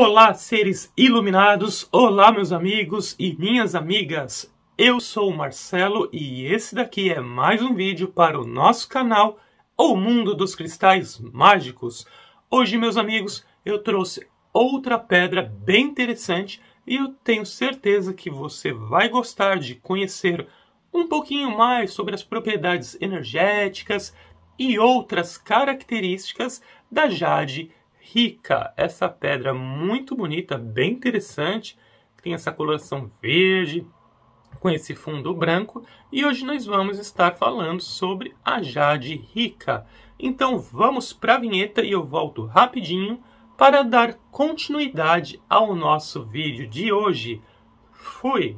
Olá, seres iluminados! Olá, meus amigos e minhas amigas! Eu sou o Marcelo e esse daqui é mais um vídeo para o nosso canal O Mundo dos Cristais Mágicos. Hoje, meus amigos, eu trouxe outra pedra bem interessante e eu tenho certeza que você vai gostar de conhecer um pouquinho mais sobre as propriedades energéticas e outras características da jade rica, essa pedra muito bonita, bem interessante, tem essa coloração verde, com esse fundo branco, e hoje nós vamos estar falando sobre a jade rica. Então vamos para a vinheta e eu volto rapidinho para dar continuidade ao nosso vídeo de hoje. Fui!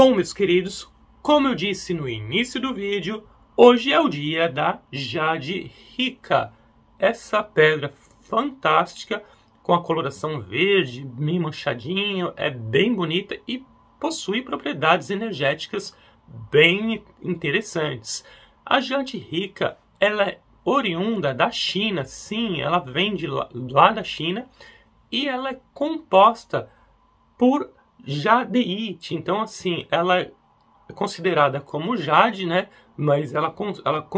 Bom, meus queridos, como eu disse no início do vídeo, hoje é o dia da Jade Rica. Essa pedra fantástica, com a coloração verde, bem manchadinho, é bem bonita e possui propriedades energéticas bem interessantes. A Jade Rica, ela é oriunda da China, sim, ela vem de lá, lá da China, e ela é composta por jadeite. Então, assim, ela é considerada como jade, né? Mas ela, ela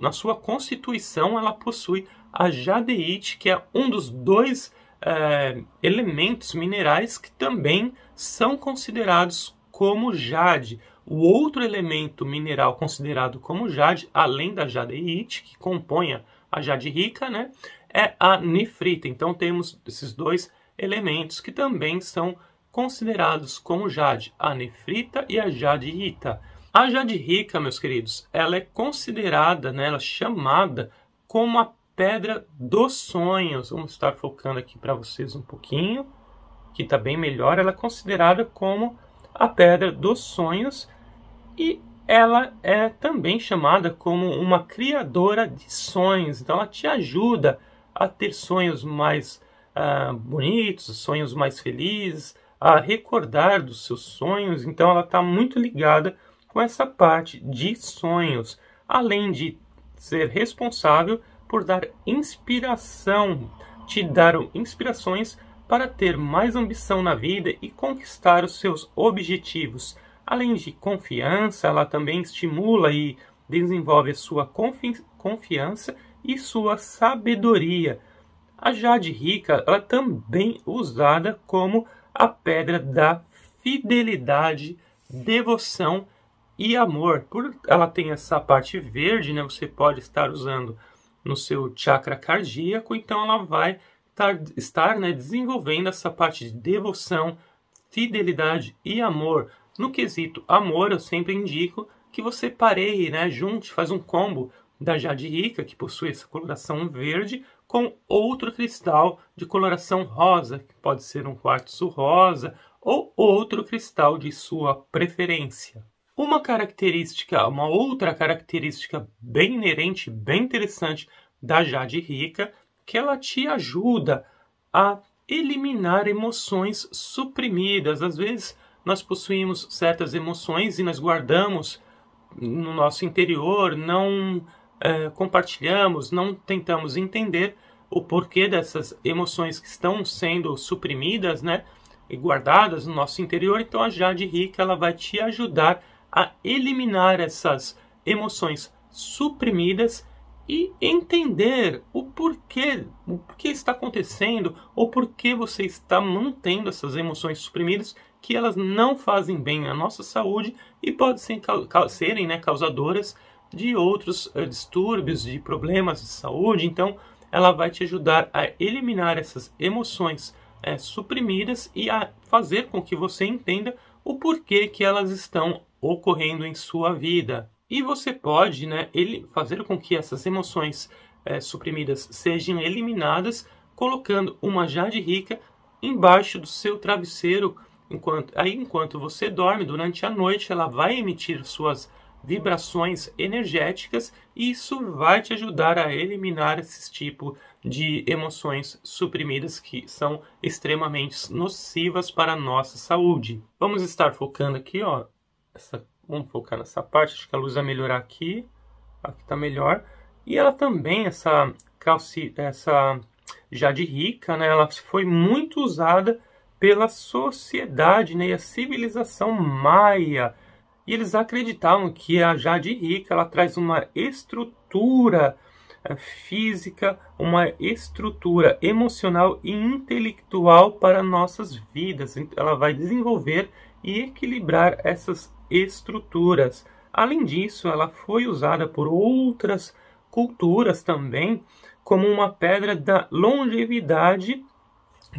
na sua constituição ela possui a jadeite, que é um dos dois é, elementos minerais que também são considerados como jade. O outro elemento mineral considerado como jade, além da jadeite, que compõe a jade rica, né, é a nefrita. Então temos esses dois elementos que também são considerados como jade, a nefrita e a jade rita. A jade rica, meus queridos, ela é considerada, né, ela é chamada como a pedra dos sonhos. Vamos estar focando aqui para vocês um pouquinho, que está bem melhor. Ela é considerada como a pedra dos sonhos e ela é também chamada como uma criadora de sonhos. Então, ela te ajuda a ter sonhos mais uh, bonitos, sonhos mais felizes, a recordar dos seus sonhos, então ela está muito ligada com essa parte de sonhos, além de ser responsável por dar inspiração, te dar inspirações para ter mais ambição na vida e conquistar os seus objetivos. Além de confiança, ela também estimula e desenvolve a sua confi confiança e sua sabedoria. A Jade Rica ela é também usada como a pedra da fidelidade, devoção e amor. Por ela tem essa parte verde, né? Você pode estar usando no seu chakra cardíaco, então ela vai tar, estar né, desenvolvendo essa parte de devoção, fidelidade e amor. No quesito amor, eu sempre indico que você pareie, né, junte, faz um combo da jade rica que possui essa coloração verde, com outro cristal de coloração rosa, que pode ser um quartzo rosa ou outro cristal de sua preferência. Uma característica, uma outra característica bem inerente, bem interessante da jade rica, que ela te ajuda a eliminar emoções suprimidas. Às vezes nós possuímos certas emoções e nós guardamos no nosso interior, não eh, compartilhamos, não tentamos entender o porquê dessas emoções que estão sendo suprimidas, né? E guardadas no nosso interior. Então a Jade Rica ela vai te ajudar a eliminar essas emoções suprimidas e entender o porquê, o que está acontecendo ou por que você está mantendo essas emoções suprimidas que elas não fazem bem à nossa saúde e podem ser, serem né, causadoras de outros uh, distúrbios, de problemas de saúde. Então, ela vai te ajudar a eliminar essas emoções uh, suprimidas e a fazer com que você entenda o porquê que elas estão ocorrendo em sua vida. E você pode né, ele, fazer com que essas emoções eh, suprimidas sejam eliminadas colocando uma jade rica embaixo do seu travesseiro enquanto aí enquanto você dorme durante a noite ela vai emitir suas vibrações energéticas e isso vai te ajudar a eliminar esse tipo de emoções suprimidas que são extremamente nocivas para a nossa saúde. Vamos estar focando aqui, ó. Essa, vamos focar nessa parte, acho que a luz vai melhorar aqui. Aqui tá melhor. E ela também, essa calci, essa jade rica, né, ela foi muito usada pela sociedade né, e a civilização maia e eles acreditavam que a Jade Rica ela traz uma estrutura eh, física, uma estrutura emocional e intelectual para nossas vidas. Ela vai desenvolver e equilibrar essas estruturas. Além disso, ela foi usada por outras culturas também como uma pedra da longevidade,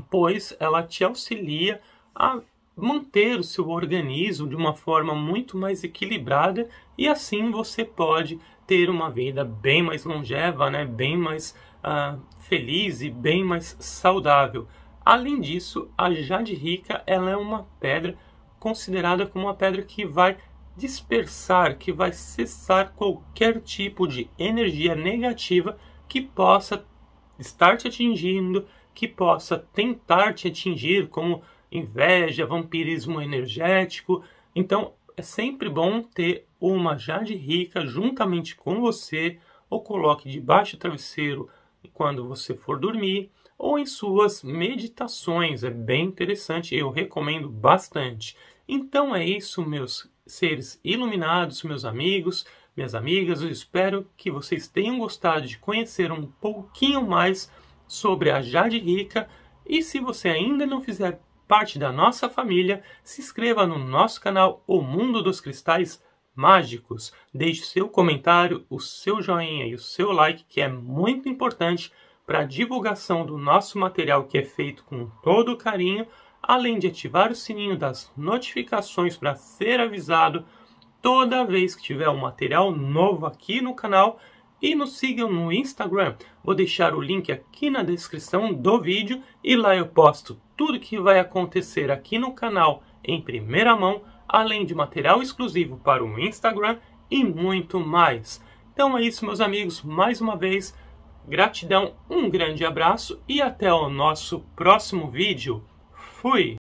pois ela te auxilia a manter o seu organismo de uma forma muito mais equilibrada e assim você pode ter uma vida bem mais longeva, né? bem mais uh, feliz e bem mais saudável. Além disso, a jade rica ela é uma pedra considerada como uma pedra que vai dispersar, que vai cessar qualquer tipo de energia negativa que possa estar te atingindo, que possa tentar te atingir, como inveja, vampirismo energético. Então, é sempre bom ter uma Jade rica juntamente com você, ou coloque debaixo do travesseiro quando você for dormir, ou em suas meditações. É bem interessante, eu recomendo bastante. Então é isso, meus seres iluminados, meus amigos, minhas amigas. Eu espero que vocês tenham gostado de conhecer um pouquinho mais sobre a Jade Rica. E se você ainda não fizer parte da nossa família, se inscreva no nosso canal O Mundo dos Cristais Mágicos. Deixe seu comentário, o seu joinha e o seu like, que é muito importante para a divulgação do nosso material que é feito com todo carinho, além de ativar o sininho das notificações para ser avisado toda vez que tiver um material novo aqui no canal e nos sigam no Instagram. Vou deixar o link aqui na descrição do vídeo e lá eu posto tudo que vai acontecer aqui no canal em primeira mão, além de material exclusivo para o Instagram e muito mais. Então é isso, meus amigos, mais uma vez, gratidão, um grande abraço e até o nosso próximo vídeo. Fui!